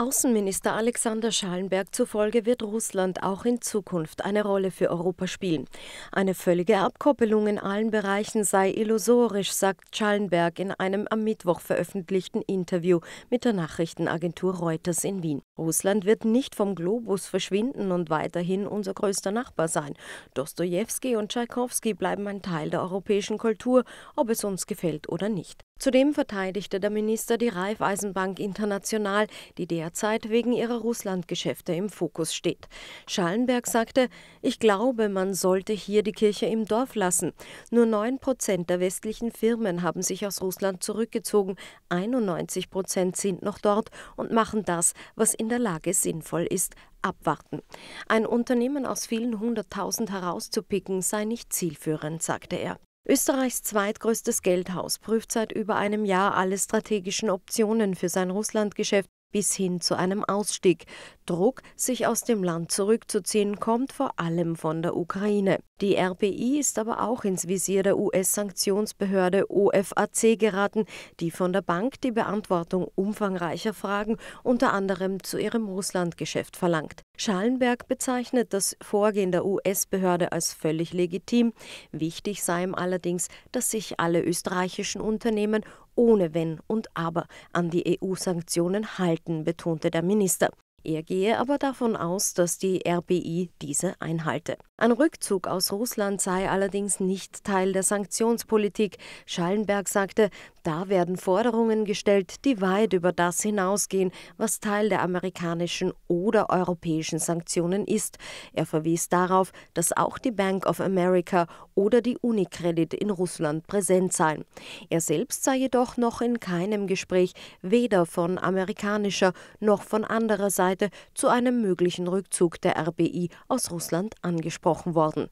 Außenminister Alexander Schallenberg zufolge wird Russland auch in Zukunft eine Rolle für Europa spielen. Eine völlige Abkoppelung in allen Bereichen sei illusorisch, sagt Schallenberg in einem am Mittwoch veröffentlichten Interview mit der Nachrichtenagentur Reuters in Wien. Russland wird nicht vom Globus verschwinden und weiterhin unser größter Nachbar sein. Dostoevsky und Tschaikowski bleiben ein Teil der europäischen Kultur, ob es uns gefällt oder nicht. Zudem verteidigte der Minister die Raiffeisenbank International, die derzeit wegen ihrer Russlandgeschäfte im Fokus steht. Schallenberg sagte, ich glaube, man sollte hier die Kirche im Dorf lassen. Nur 9 Prozent der westlichen Firmen haben sich aus Russland zurückgezogen, 91 Prozent sind noch dort und machen das, was in der Lage sinnvoll ist, abwarten. Ein Unternehmen aus vielen hunderttausend herauszupicken sei nicht zielführend, sagte er. Österreichs zweitgrößtes Geldhaus prüft seit über einem Jahr alle strategischen Optionen für sein Russlandgeschäft bis hin zu einem Ausstieg. Druck, sich aus dem Land zurückzuziehen, kommt vor allem von der Ukraine. Die RPI ist aber auch ins Visier der US-Sanktionsbehörde OFAC geraten, die von der Bank die Beantwortung umfangreicher Fragen, unter anderem zu ihrem Russlandgeschäft, verlangt. Schallenberg bezeichnet das Vorgehen der US-Behörde als völlig legitim. Wichtig sei ihm allerdings, dass sich alle österreichischen Unternehmen ohne Wenn und Aber an die EU-Sanktionen halten, betonte der Minister. Er gehe aber davon aus, dass die RBI diese einhalte. Ein Rückzug aus Russland sei allerdings nicht Teil der Sanktionspolitik. Schallenberg sagte, da werden Forderungen gestellt, die weit über das hinausgehen, was Teil der amerikanischen oder europäischen Sanktionen ist. Er verwies darauf, dass auch die Bank of America oder die Unicredit in Russland präsent seien. Er selbst sei jedoch noch in keinem Gespräch, weder von amerikanischer noch von anderer Seite Seite zu einem möglichen Rückzug der RBI aus Russland angesprochen worden.